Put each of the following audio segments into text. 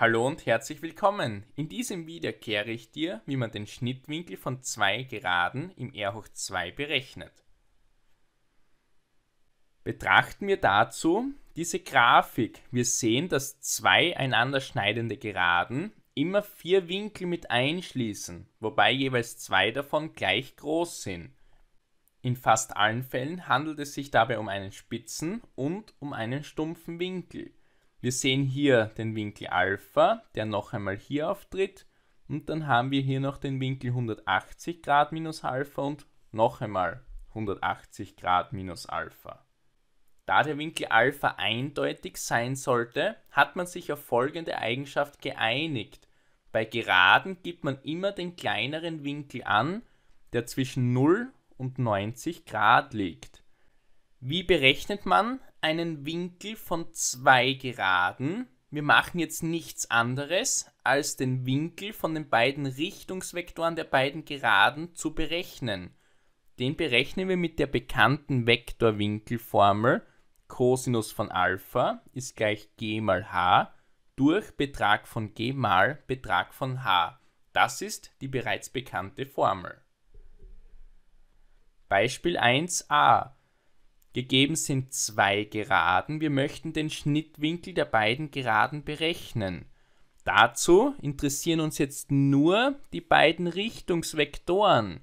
Hallo und herzlich willkommen. In diesem Video erkläre ich dir, wie man den Schnittwinkel von zwei Geraden im R hoch 2 berechnet. Betrachten wir dazu diese Grafik. Wir sehen, dass zwei einander schneidende Geraden immer vier Winkel mit einschließen, wobei jeweils zwei davon gleich groß sind. In fast allen Fällen handelt es sich dabei um einen spitzen und um einen stumpfen Winkel. Wir sehen hier den Winkel Alpha, der noch einmal hier auftritt. Und dann haben wir hier noch den Winkel 180 Grad minus Alpha und noch einmal 180 Grad minus Alpha. Da der Winkel Alpha eindeutig sein sollte, hat man sich auf folgende Eigenschaft geeinigt. Bei Geraden gibt man immer den kleineren Winkel an, der zwischen 0 und 90 Grad liegt. Wie berechnet man einen Winkel von zwei Geraden. Wir machen jetzt nichts anderes, als den Winkel von den beiden Richtungsvektoren der beiden Geraden zu berechnen. Den berechnen wir mit der bekannten Vektorwinkelformel Cosinus von Alpha ist gleich g mal h durch Betrag von g mal Betrag von h. Das ist die bereits bekannte Formel. Beispiel 1a. Gegeben sind zwei Geraden, wir möchten den Schnittwinkel der beiden Geraden berechnen. Dazu interessieren uns jetzt nur die beiden Richtungsvektoren.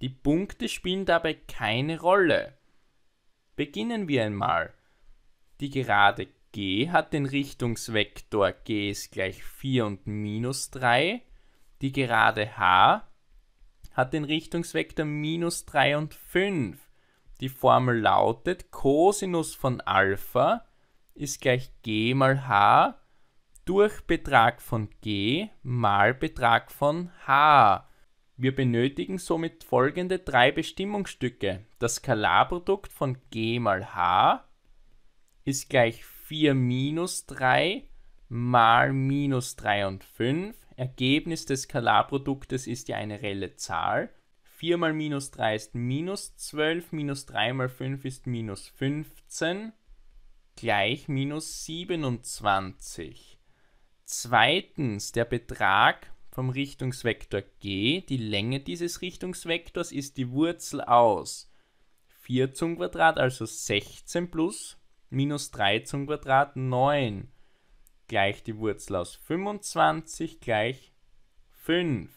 Die Punkte spielen dabei keine Rolle. Beginnen wir einmal. Die Gerade g hat den Richtungsvektor g ist gleich 4 und minus 3. Die Gerade h hat den Richtungsvektor minus 3 und 5. Die Formel lautet Cosinus von Alpha ist gleich g mal h durch Betrag von g mal Betrag von h. Wir benötigen somit folgende drei Bestimmungsstücke. Das Skalarprodukt von g mal h ist gleich 4 minus 3 mal minus 3 und 5. Ergebnis des Skalarproduktes ist ja eine reelle Zahl. 4 mal minus 3 ist minus 12, minus 3 mal 5 ist minus 15, gleich minus 27. Zweitens, der Betrag vom Richtungsvektor g, die Länge dieses Richtungsvektors ist die Wurzel aus 4 zum Quadrat, also 16 plus minus 3 zum Quadrat 9 gleich die Wurzel aus 25 gleich 5.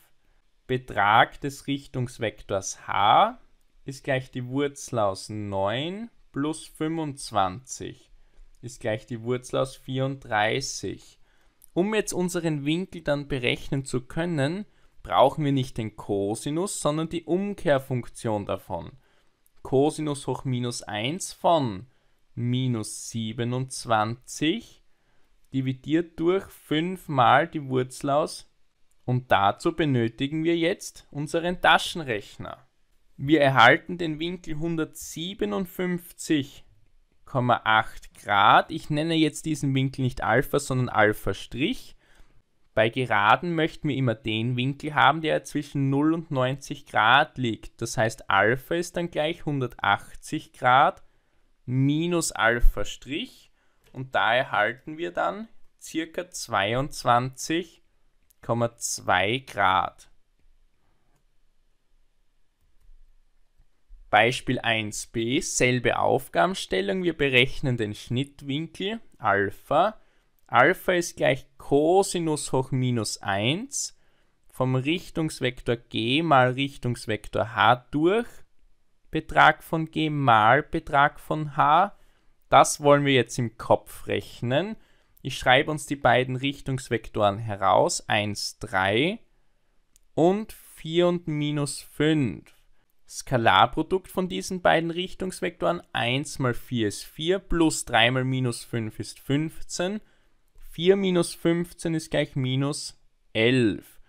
Betrag des Richtungsvektors h ist gleich die Wurzel aus 9 plus 25 ist gleich die Wurzel aus 34. Um jetzt unseren Winkel dann berechnen zu können, brauchen wir nicht den Cosinus, sondern die Umkehrfunktion davon. Cosinus hoch minus 1 von minus 27 dividiert durch 5 mal die Wurzel aus und dazu benötigen wir jetzt unseren Taschenrechner. Wir erhalten den Winkel 157,8 Grad. Ich nenne jetzt diesen Winkel nicht Alpha, sondern Alpha'. Bei Geraden möchten wir immer den Winkel haben, der zwischen 0 und 90 Grad liegt. Das heißt, Alpha ist dann gleich 180 Grad minus Alpha' und da erhalten wir dann circa 22 1,2 Grad. Beispiel 1b, selbe Aufgabenstellung. Wir berechnen den Schnittwinkel Alpha. Alpha ist gleich Cosinus hoch minus 1 vom Richtungsvektor g mal Richtungsvektor h durch Betrag von g mal Betrag von h. Das wollen wir jetzt im Kopf rechnen. Ich schreibe uns die beiden Richtungsvektoren heraus, 1, 3 und 4 und minus 5. Skalarprodukt von diesen beiden Richtungsvektoren 1 mal 4 ist 4 plus 3 mal minus 5 ist 15. 4 minus 15 ist gleich minus 11.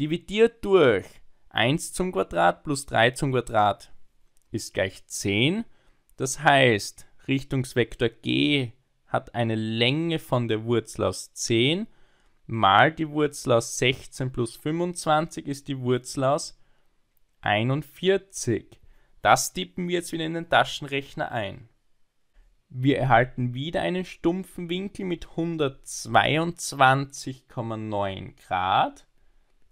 Dividiert durch 1 zum Quadrat plus 3 zum Quadrat ist gleich 10. Das heißt, Richtungsvektor g hat eine Länge von der Wurzel aus 10 mal die Wurzel aus 16 plus 25 ist die Wurzel aus 41. Das tippen wir jetzt wieder in den Taschenrechner ein. Wir erhalten wieder einen stumpfen Winkel mit 122,9 Grad.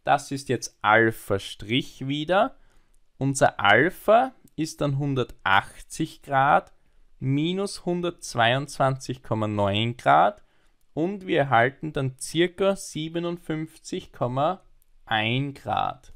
Das ist jetzt Alpha' Strich wieder. Unser Alpha ist dann 180 Grad minus 122,9 Grad und wir erhalten dann circa 57,1 Grad.